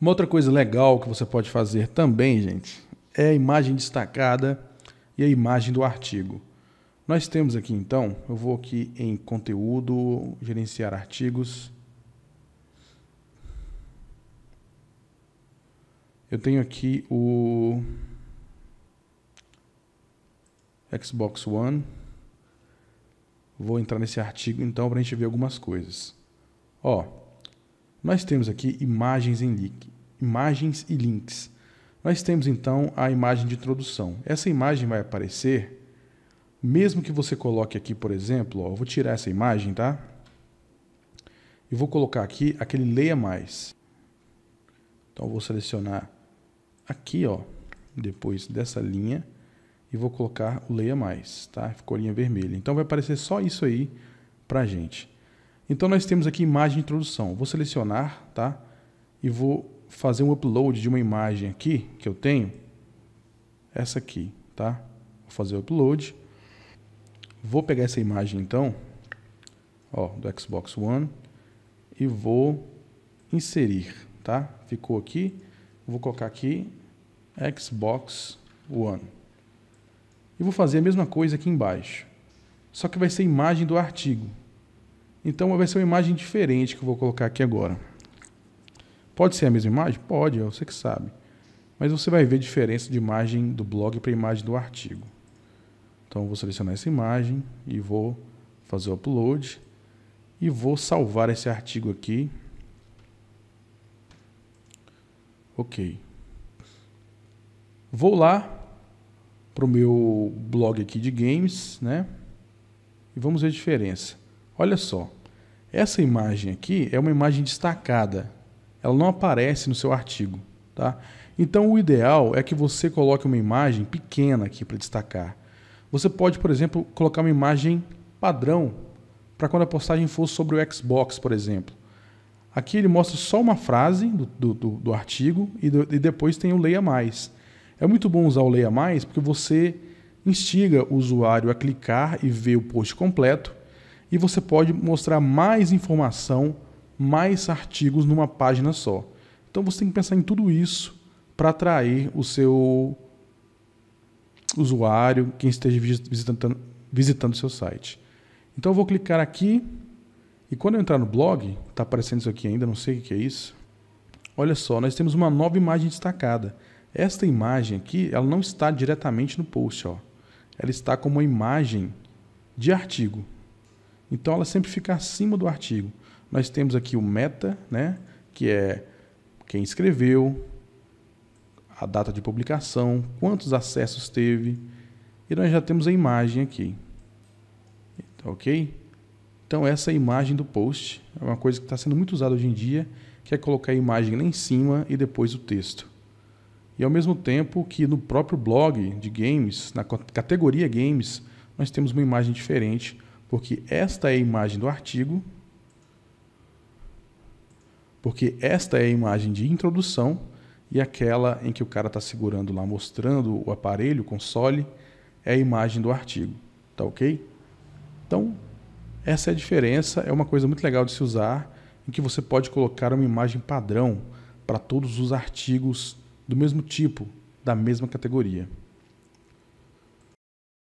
Uma outra coisa legal que você pode fazer também, gente, é a imagem destacada e a imagem do artigo. Nós temos aqui então, eu vou aqui em conteúdo, gerenciar artigos. Eu tenho aqui o Xbox One. Vou entrar nesse artigo então para a gente ver algumas coisas. Ó, nós temos aqui imagens, em link, imagens e links. Nós temos então a imagem de introdução. Essa imagem vai aparecer, mesmo que você coloque aqui, por exemplo, ó, eu vou tirar essa imagem, tá? E vou colocar aqui aquele leia mais. Então eu vou selecionar aqui, ó, depois dessa linha e vou colocar o leia mais, tá? Ficou linha vermelha. Então vai aparecer só isso aí pra gente. Então nós temos aqui imagem de introdução. Vou selecionar, tá? E vou fazer um upload de uma imagem aqui que eu tenho. Essa aqui, tá? Vou fazer o upload. Vou pegar essa imagem então, ó, do Xbox One e vou inserir, tá? Ficou aqui. Vou colocar aqui Xbox One. E vou fazer a mesma coisa aqui embaixo. Só que vai ser imagem do artigo. Então vai ser uma imagem diferente que eu vou colocar aqui agora. Pode ser a mesma imagem? Pode, é você que sabe. Mas você vai ver a diferença de imagem do blog para a imagem do artigo. Então vou selecionar essa imagem e vou fazer o upload e vou salvar esse artigo aqui. Ok. Vou lá para o meu blog aqui de games, né? E vamos ver a diferença. Olha só, essa imagem aqui é uma imagem destacada, ela não aparece no seu artigo. Tá? Então, o ideal é que você coloque uma imagem pequena aqui para destacar. Você pode, por exemplo, colocar uma imagem padrão para quando a postagem for sobre o Xbox, por exemplo. Aqui ele mostra só uma frase do, do, do, do artigo e, e depois tem o Leia Mais. É muito bom usar o Leia Mais porque você instiga o usuário a clicar e ver o post completo e você pode mostrar mais informação, mais artigos numa página só. Então você tem que pensar em tudo isso para atrair o seu usuário, quem esteja visitando, visitando o seu site. Então eu vou clicar aqui e quando eu entrar no blog, está aparecendo isso aqui ainda, não sei o que é isso. Olha só, nós temos uma nova imagem destacada. Esta imagem aqui, ela não está diretamente no post, ó. ela está como uma imagem de artigo. Então ela sempre fica acima do artigo. Nós temos aqui o meta, né, que é quem escreveu, a data de publicação, quantos acessos teve, e nós já temos a imagem aqui. Tá ok? Então essa é a imagem do post é uma coisa que está sendo muito usada hoje em dia, que é colocar a imagem lá em cima e depois o texto. E ao mesmo tempo que no próprio blog de games, na categoria games, nós temos uma imagem diferente porque esta é a imagem do artigo, porque esta é a imagem de introdução e aquela em que o cara está segurando lá, mostrando o aparelho, o console, é a imagem do artigo. Tá ok? Então, essa é a diferença, é uma coisa muito legal de se usar, em que você pode colocar uma imagem padrão para todos os artigos do mesmo tipo, da mesma categoria.